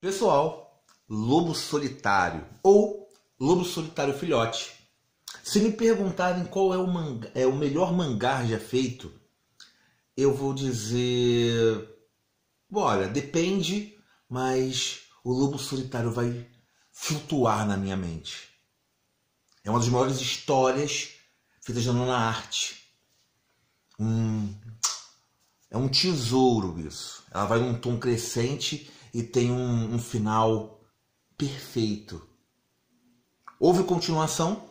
Pessoal, lobo solitário ou lobo solitário filhote. Se me perguntarem qual é o, manga, é o melhor mangá já feito, eu vou dizer. Olha, depende, mas o lobo solitário vai flutuar na minha mente. É uma das maiores histórias feitas na nona arte. Hum, é um tesouro isso. Ela vai num tom crescente e tem um, um final perfeito. Houve continuação,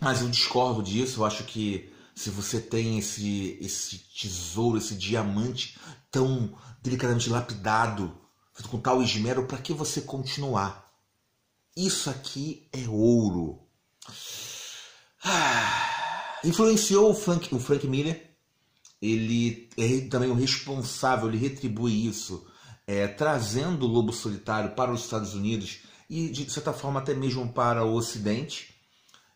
mas eu discordo disso. Eu acho que se você tem esse, esse tesouro, esse diamante tão delicadamente lapidado, feito com tal esmero, para que você continuar? Isso aqui é ouro. Ah, influenciou o Frank, o Frank Miller. Ele é também o responsável, ele retribui isso é, trazendo o lobo solitário para os Estados Unidos e, de certa forma, até mesmo para o Ocidente.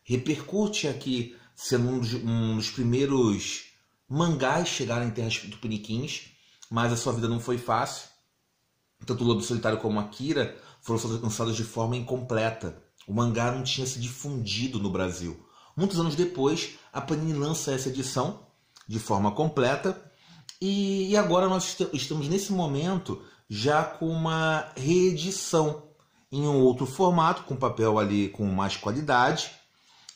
Repercute aqui sendo um dos, um dos primeiros mangás chegarem em terras tupiniquins, mas a sua vida não foi fácil. Tanto o Lobo Solitário como Akira foram lançados de forma incompleta. O mangá não tinha se difundido no Brasil. Muitos anos depois, a Panini lança essa edição de forma completa. E, agora nós estamos nesse momento já com uma reedição em um outro formato, com papel ali com mais qualidade,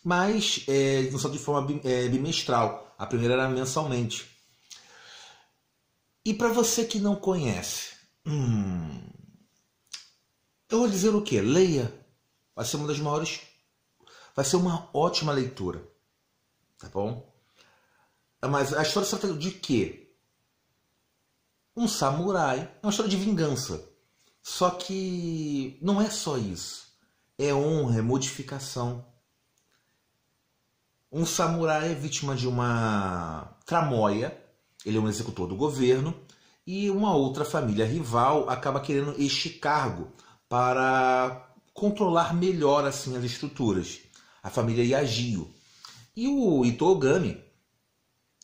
mas é, só de forma é, bimestral. A primeira era mensalmente. E para você que não conhece, hum, eu vou dizer o que? Leia. Vai ser uma das maiores. Vai ser uma ótima leitura. Tá bom? Mas a história de quê? um samurai. É uma história de vingança. Só que não é só isso. É honra, é modificação. Um samurai é vítima de uma tramóia, ele é um executor do governo, e uma outra família rival acaba querendo este cargo para controlar melhor assim as estruturas. A família Yagio. E o Itogami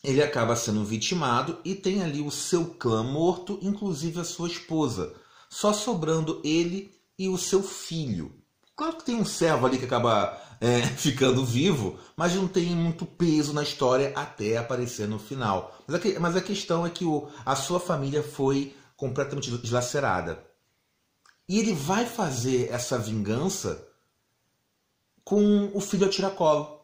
ele acaba sendo vitimado e tem ali o seu clã morto, inclusive a sua esposa, só sobrando ele e o seu filho. Claro que tem um servo ali que acaba é, ficando vivo, mas não tem muito peso na história até aparecer no final. Mas a, mas a questão é que o, a sua família foi completamente dilacerada. E ele vai fazer essa vingança com o filho a tiracolo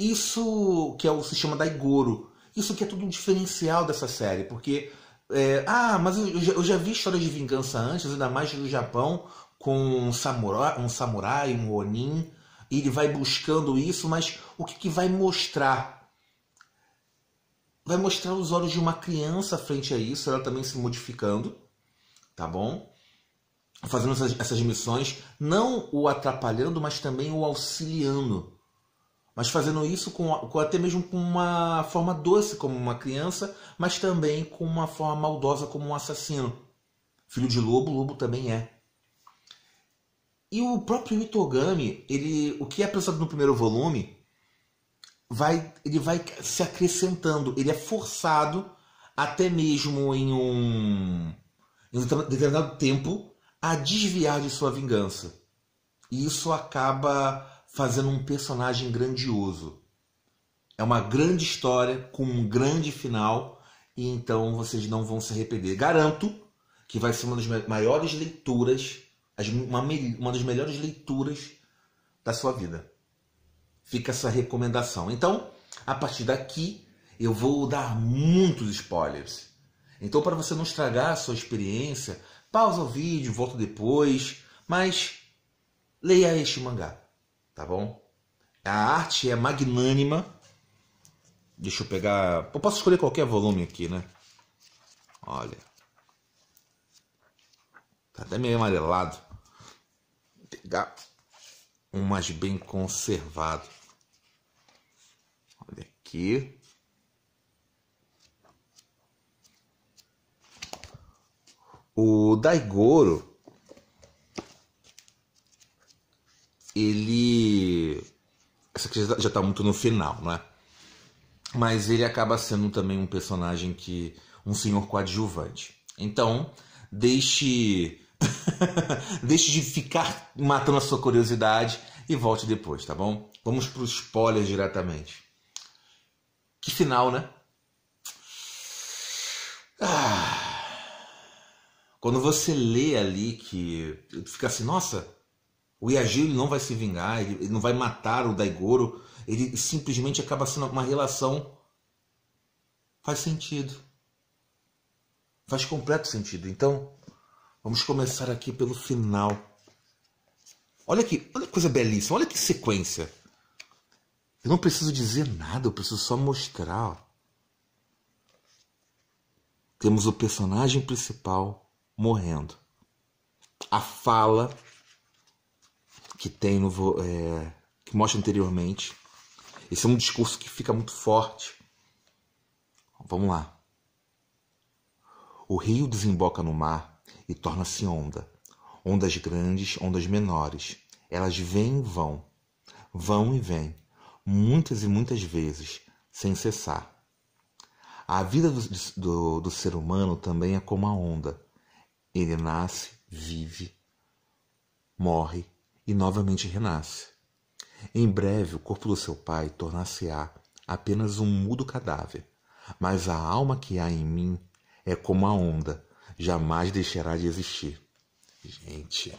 Isso que é o sistema da Igoro. Isso que é tudo um diferencial dessa série, porque. É, ah, mas eu já, eu já vi histórias de vingança antes, ainda mais do Japão, com um samurai, um, samurai, um Onin. E ele vai buscando isso, mas o que, que vai mostrar? Vai mostrar os olhos de uma criança frente a isso, ela também se modificando, tá bom? Fazendo essas, essas missões, não o atrapalhando, mas também o auxiliando mas fazendo isso com, com, até mesmo com uma forma doce como uma criança, mas também com uma forma maldosa como um assassino. Filho de lobo, lobo também é. E o próprio Itogami, ele, o que é apresentado no primeiro volume, vai, ele vai se acrescentando, ele é forçado até mesmo em um, em um determinado tempo a desviar de sua vingança. E isso acaba fazendo um personagem grandioso. É uma grande história com um grande final e então vocês não vão se arrepender. Garanto que vai ser uma das maiores leituras, uma, das melhores leituras da sua vida. Fica essa recomendação. Então, a partir daqui, eu vou dar muitos spoilers. Então, para você não estragar a sua experiência, pausa o vídeo, volta depois, mas leia este mangá tá bom? A arte é magnânima. Deixa eu pegar. Eu posso escolher qualquer volume aqui, né? Olha. Tá até meio amarelado. Vou pegar um mais bem conservado. Olha aqui. O Daigoro ele. Essa aqui já está muito no final, não é? Mas ele acaba sendo também um personagem que. um senhor coadjuvante. Então, deixe. deixe de ficar matando a sua curiosidade e volte depois, tá bom? Vamos para os spoilers diretamente. Que final, né? Ah, quando você lê ali que fica assim, nossa, o Yajiro não vai se vingar, ele não vai matar o Daigoro, ele simplesmente acaba sendo uma relação. Faz sentido. Faz completo sentido. Então, vamos começar aqui pelo final. Olha aqui, olha que coisa belíssima, olha que sequência. Eu não preciso dizer nada, eu preciso só mostrar. Ó. Temos o personagem principal morrendo. A fala que tem no é, que mostra anteriormente. Esse é um discurso que fica muito forte. Vamos lá. O rio desemboca no mar e torna-se onda. Ondas grandes, ondas menores. Elas vêm e vão, vão e vêm, muitas e muitas vezes, sem cessar. A vida do, do, do, ser humano também é como a onda. Ele nasce, vive, morre e novamente renasce. Em breve, o corpo do seu pai tornar-se-á apenas um mudo cadáver, mas a alma que há em mim é como a onda, jamais deixará de existir. Gente.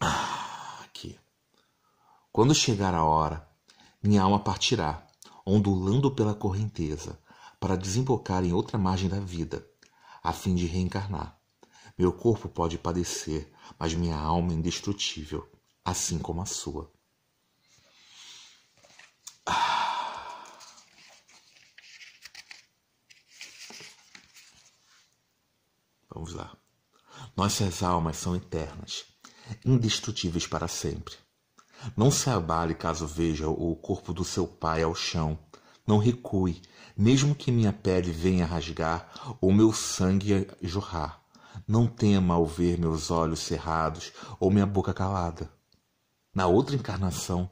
Ah, aqui. Quando chegar a hora, minha alma partirá, ondulando pela correnteza, para desembocar em outra margem da vida, a fim de reencarnar. Meu corpo pode padecer, mas minha alma é indestrutível, assim como a sua. Ah. Vamos lá. Nossas almas são eternas, indestrutíveis para sempre. Não se abale caso veja o corpo do seu pai ao chão. Não recue, mesmo que minha pele venha rasgar ou meu sangue jorrar. Não tema ao ver meus olhos cerrados ou minha boca calada. Na outra encarnação,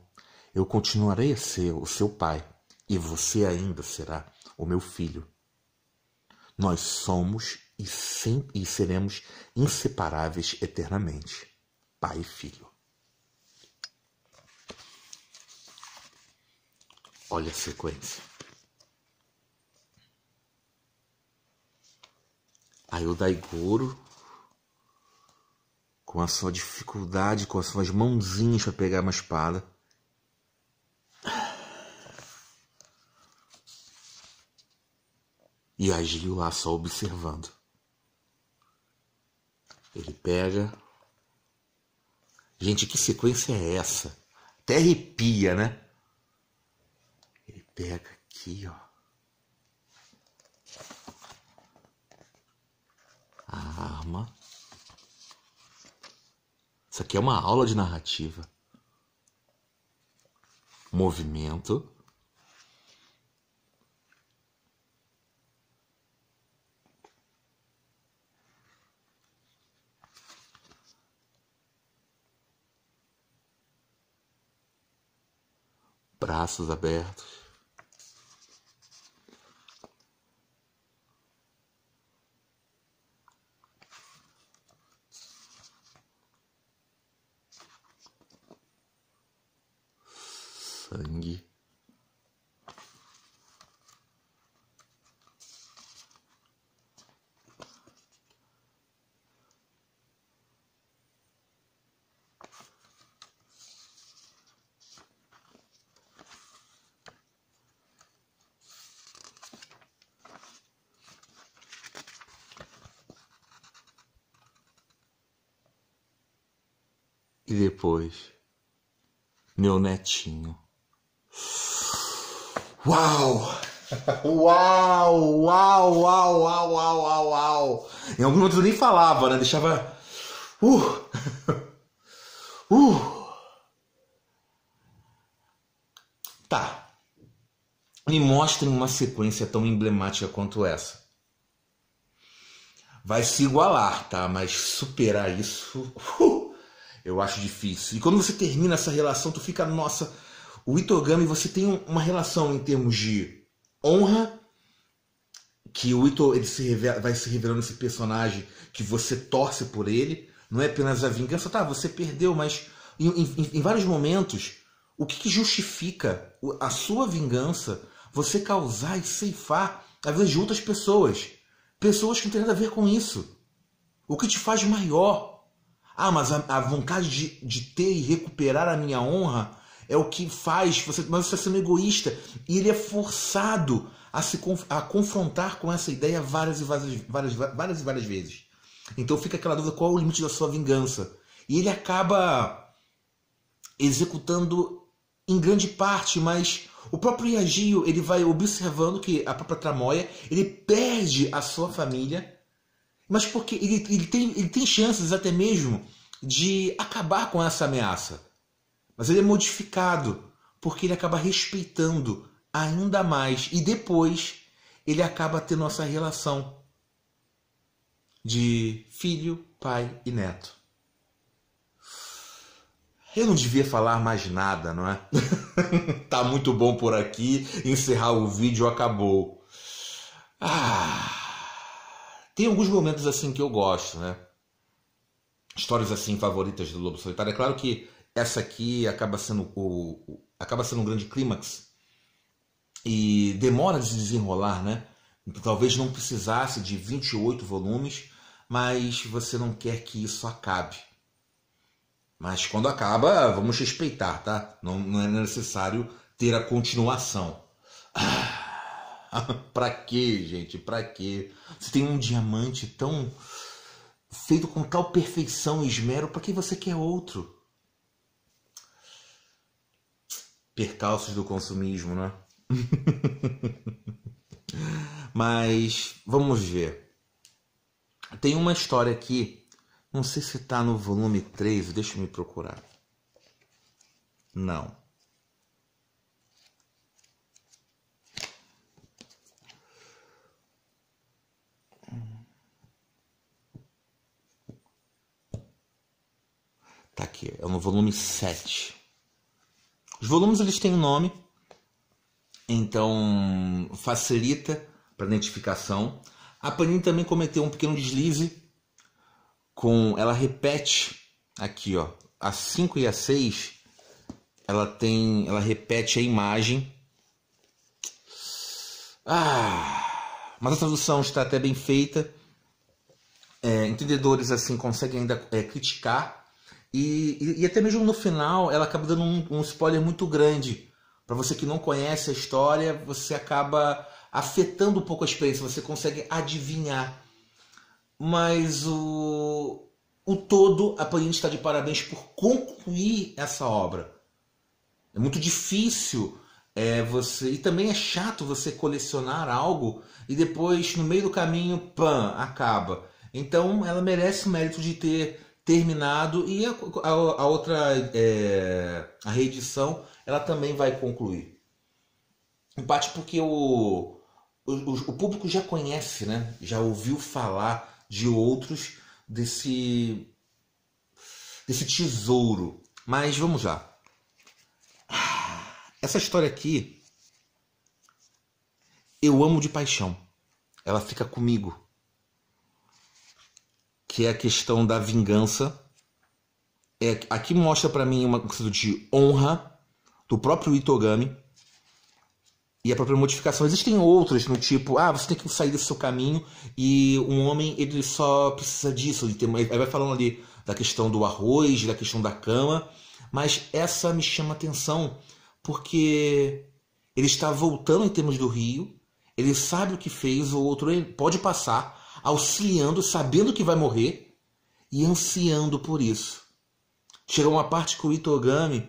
eu continuarei a ser o seu pai e você ainda será o meu filho. Nós somos e, sem, e seremos inseparáveis eternamente, pai e filho. Olha a sequência. Aí o Daigoro, com a sua dificuldade, com as suas mãozinhas para pegar uma espada, e agiu lá só observando. Ele pega. Gente, que sequência é essa? Até arrepia, né? Ele pega aqui, ó. a arma. Isso aqui é uma aula de narrativa. Movimento. Braços abertos. E depois, meu netinho. Uau! Uau! Uau! Uau! Uau! Uau! Uau! Em alguns momentos eu nem falava, né? Deixava. Uh! Uh! Tá. Me mostrem uma sequência tão emblemática quanto essa. Vai se igualar, tá? Mas superar isso. Uh! Eu acho difícil. E quando você termina essa relação, tu fica, nossa, o Itogami, você tem uma relação em termos de honra, que o Ito ele se revela, vai se revelando esse personagem que você torce por ele. Não é apenas a vingança, tá, você perdeu, mas em, em, em vários momentos, o que, que justifica a sua vingança você causar e ceifar às vezes de outras pessoas? Pessoas que não têm nada a ver com isso. O que te faz maior ah, mas a, a vontade de, de ter e recuperar a minha honra é o que faz você, mas você está sendo egoísta e ele é forçado a se a confrontar com essa ideia várias e várias, várias, várias e várias vezes. Então fica aquela dúvida qual é o limite da sua vingança. E ele acaba executando em grande parte, mas o próprio Iagio, ele vai observando que a própria Tramoia, ele perde a sua família mas porque ele, ele, tem, ele tem chances até mesmo de acabar com essa ameaça. Mas ele é modificado, porque ele acaba respeitando ainda mais e depois ele acaba tendo essa relação de filho, pai e neto. Eu não devia falar mais nada, não é? tá muito bom por aqui. Encerrar o vídeo acabou. Ah, tem alguns momentos assim que eu gosto, né? Histórias assim favoritas do Lobo Solitário. É claro que essa aqui acaba sendo o, o acaba sendo um grande clímax e demora de se desenrolar, né? Talvez não precisasse de 28 volumes, mas você não quer que isso acabe. Mas quando acaba, vamos respeitar, tá? Não, não é necessário ter a continuação. Ah. pra que, gente? Pra que? Você tem um diamante tão feito com tal perfeição e esmero, para que você quer outro? Percalços do consumismo, né? Mas vamos ver. Tem uma história aqui, não sei se tá no volume 3, deixa eu me procurar. Não. Tá aqui, é no volume 7. Os volumes eles têm um nome, então facilita para identificação. A Panini também cometeu um pequeno deslize com ela repete aqui, ó, a 5 e a 6, ela tem, ela repete a imagem. Ah, mas a tradução está até bem feita. É, entendedores assim conseguem ainda é, criticar e, e, e, até mesmo no final, ela acaba dando um, um spoiler muito grande. Para você que não conhece a história, você acaba afetando um pouco a experiência, você consegue adivinhar. Mas o, o todo, a Panini está de parabéns por concluir essa obra. É muito difícil é, você. E também é chato você colecionar algo e depois, no meio do caminho, pã, acaba. Então ela merece o mérito de ter terminado e a, a, a outra, é, a reedição, ela também vai concluir. Em parte porque o, o, o público já conhece, né? já ouviu falar de outros desse, desse tesouro. Mas vamos lá. Essa história aqui eu amo de paixão. Ela fica comigo que é a questão da vingança. É, aqui mostra para mim uma coisa de honra do próprio Itogami e a própria modificação. Existem outras no tipo, ah, você tem que sair do seu caminho e um homem ele só precisa disso. Ele, tem, ele vai falando ali da questão do arroz, da questão da cama, mas essa me chama atenção porque ele está voltando em termos do Rio, ele sabe o que fez, o outro pode passar, auxiliando, sabendo que vai morrer e ansiando por isso. Chegou uma parte que o Itogami,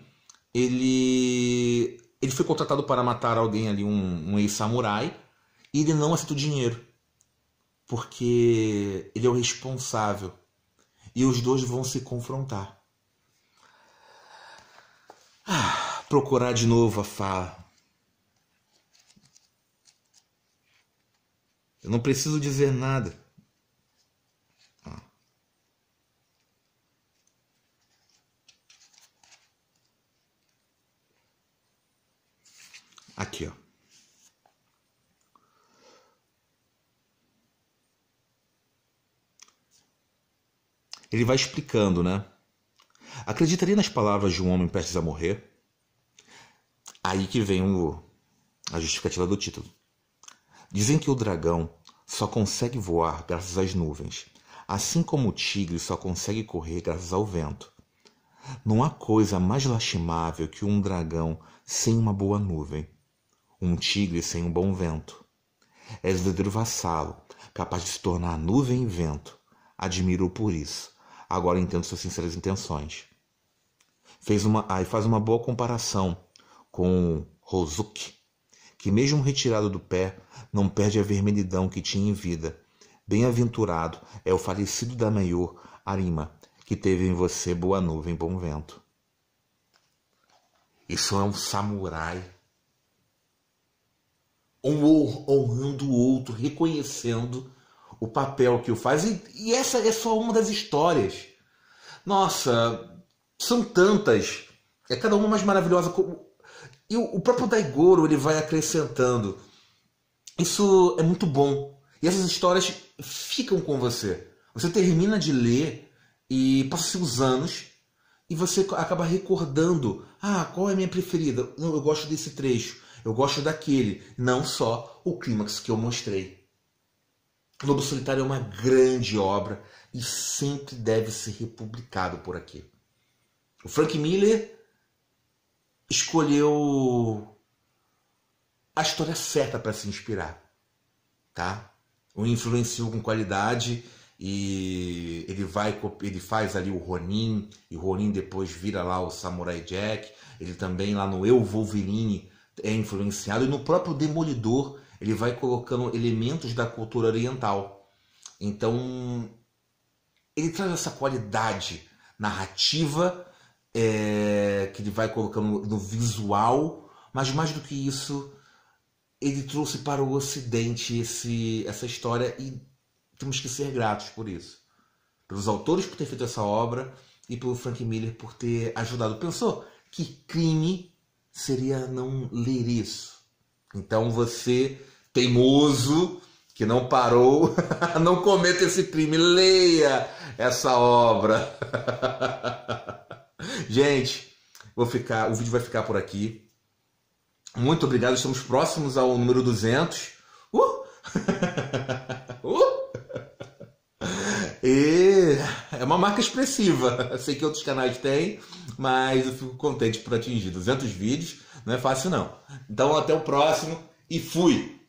ele, ele foi contratado para matar alguém ali, um, um ex-samurai, e ele não aceita o dinheiro, porque ele é o responsável. E os dois vão se confrontar. Ah, procurar de novo a fala. Eu não preciso dizer nada. Ele vai explicando, né? Acreditaria nas palavras de um homem prestes a morrer? Aí que vem o, a justificativa do título. Dizem que o dragão só consegue voar graças às nuvens, assim como o tigre só consegue correr graças ao vento. Não há coisa mais lastimável que um dragão sem uma boa nuvem, um tigre sem um bom vento. És o verdadeiro vassalo, capaz de se tornar nuvem e vento. admiro por isso, Agora entendo suas sinceras intenções. Fez uma, aí faz uma boa comparação com Rosuke, que mesmo retirado do pé, não perde a vermelhidão que tinha em vida. Bem-aventurado é o falecido da maior Arima, que teve em você boa nuvem, bom vento. Isso é um samurai um honrando o outro, reconhecendo o papel que o faz. E, e essa é só uma das histórias. Nossa, são tantas. É cada uma mais maravilhosa. E o próprio Daigoro ele vai acrescentando. Isso é muito bom. E essas histórias ficam com você. Você termina de ler e passa os anos e você acaba recordando. Ah, qual é a minha preferida? Não, eu gosto desse trecho. Eu gosto daquele. Não só o clímax que eu mostrei. Lobo Solitário é uma grande obra e sempre deve ser republicado por aqui. O Frank Miller escolheu a história certa para se inspirar, tá? O influenciou com qualidade e ele vai ele faz ali o Ronin e o Ronin depois vira lá o Samurai Jack ele também lá no Eu Wolverine é influenciado e no próprio Demolidor ele vai colocando elementos da cultura oriental. Então, ele traz essa qualidade narrativa é, que ele vai colocando no visual, mas mais do que isso, ele trouxe para o Ocidente esse, essa história e temos que ser gratos por isso. Pelos autores por ter feito essa obra e pelo Frank Miller por ter ajudado. Pensou que crime seria não ler isso? Então você, teimoso, que não parou, não cometa esse crime, leia essa obra. Gente, vou ficar, o vídeo vai ficar por aqui. Muito obrigado, estamos próximos ao número 200. Uh! uh! E é uma marca expressiva. sei que outros canais têm, mas eu fico contente por atingir 200 vídeos. Não é fácil não. Então até o próximo e fui!